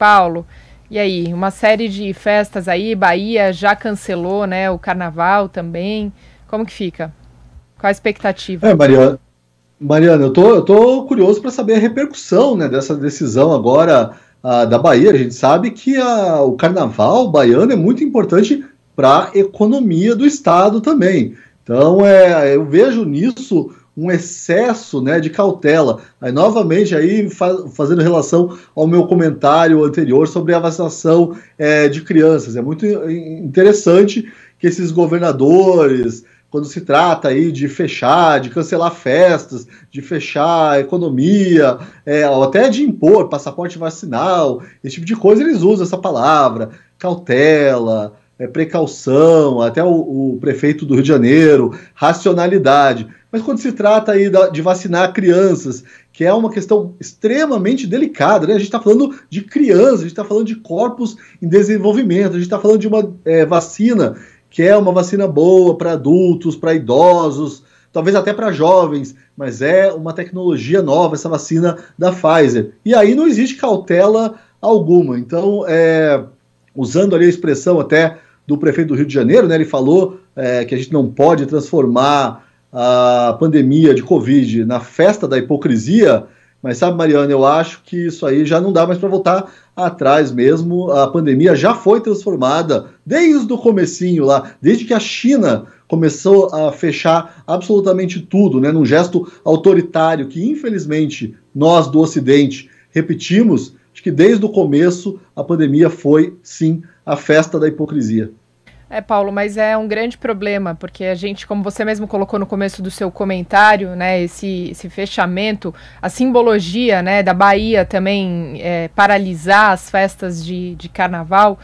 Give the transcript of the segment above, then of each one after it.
Paulo. E aí, uma série de festas aí, Bahia já cancelou, né, o carnaval também. Como que fica? Qual a expectativa? É, Mariana, Mariana eu, tô, eu tô curioso para saber a repercussão, né, dessa decisão agora ah, da Bahia. A gente sabe que a, o carnaval baiano é muito importante para a economia do estado também. Então, é, eu vejo nisso um excesso né, de cautela. Aí, novamente, aí fazendo relação ao meu comentário anterior sobre a vacinação é, de crianças. É muito interessante que esses governadores, quando se trata aí de fechar, de cancelar festas, de fechar a economia, é, ou até de impor passaporte vacinal, esse tipo de coisa, eles usam essa palavra, cautela, é, precaução, até o, o, prefeito do Rio de Janeiro, racionalidade. Mas quando se trata aí de vacinar crianças, que é uma questão extremamente delicada, né? a gente está falando de crianças, a gente está falando de corpos em desenvolvimento, a gente está falando de uma é, vacina que é uma vacina boa para adultos, para idosos, talvez até para jovens, mas é uma tecnologia nova essa vacina da Pfizer. E aí não existe cautela alguma. Então, é, usando ali a expressão até do prefeito do Rio de Janeiro, né? Ele falou é, que a gente não pode transformar a pandemia de Covid na festa da hipocrisia. Mas sabe, Mariana, eu acho que isso aí já não dá mais para voltar atrás mesmo. A pandemia já foi transformada desde o comecinho lá, desde que a China começou a fechar absolutamente tudo, né, num gesto autoritário que infelizmente nós do ocidente repetimos, que desde o começo a pandemia foi sim a festa da hipocrisia. É, Paulo, mas é um grande problema, porque a gente, como você mesmo colocou no começo do seu comentário, né, esse, esse fechamento, a simbologia né, da Bahia também é, paralisar as festas de, de carnaval,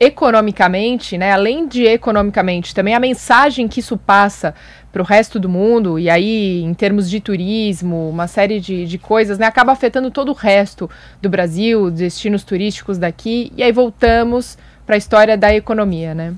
economicamente, né, além de economicamente, também a mensagem que isso passa para o resto do mundo, e aí em termos de turismo, uma série de, de coisas, né, acaba afetando todo o resto do Brasil, destinos turísticos daqui, e aí voltamos para a história da economia, né?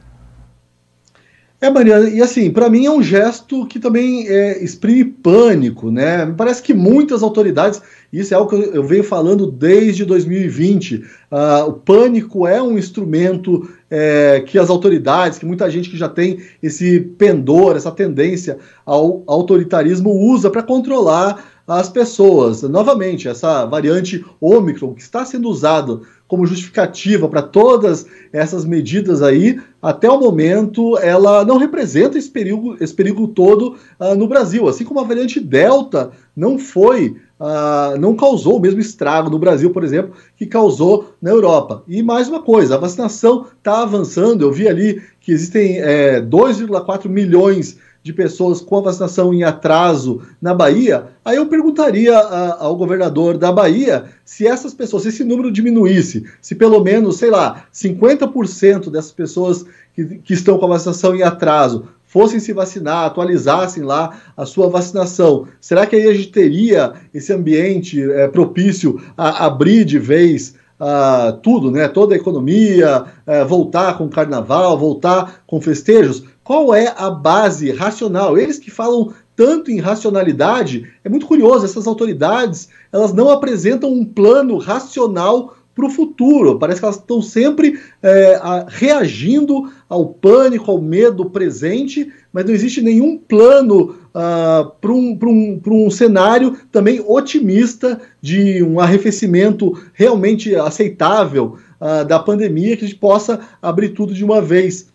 É, Mariana, e assim, para mim é um gesto que também é, exprime pânico, né? Me parece que muitas autoridades, isso é algo que eu, eu venho falando desde 2020, uh, ah, o pânico é um instrumento é, que as autoridades, que muita gente que já tem esse pendor, essa tendência ao autoritarismo usa para controlar as pessoas. Novamente, essa variante Ômicron que está sendo usada como justificativa para todas essas medidas aí, até o momento ela não representa esse perigo, esse perigo todo uh, no Brasil. Assim como a variante Delta não foi, uh, não causou o mesmo estrago no Brasil, por exemplo, que causou na Europa. E mais uma coisa, a vacinação está avançando. Eu vi ali que existem é, eh, 2,4 milhões de pessoas com a vacinação em atraso na Bahia, aí eu perguntaria a, ah, ao governador da Bahia se essas pessoas, se esse número diminuísse, se pelo menos, sei lá, 50% dessas pessoas que, que estão com a vacinação em atraso fossem se vacinar, atualizassem lá a sua vacinação, será que aí a gente teria esse ambiente é, propício a abrir de vez Uh, tudo, né? Toda a economia, uh, voltar com carnaval, voltar com festejos, qual é a base racional? Eles que falam tanto em racionalidade, é muito curioso, essas autoridades, elas não apresentam um plano racional para o futuro. Parece que elas estão sempre é, a, reagindo ao pânico, ao medo presente, mas não existe nenhum plano uh, ah, para um, um, um cenário também otimista de um arrefecimento realmente aceitável uh, da pandemia que a gente possa abrir tudo de uma vez.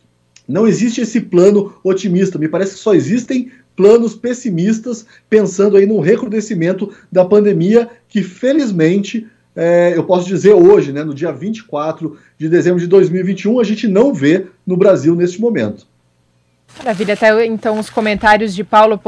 Não existe esse plano otimista. Me parece que só existem planos pessimistas, pensando aí num recrudescimento da pandemia que, felizmente, é, eu posso dizer hoje, né, no dia 24 de dezembro de 2021, a gente não vê no Brasil neste momento. Maravilha, até então os comentários de Paulo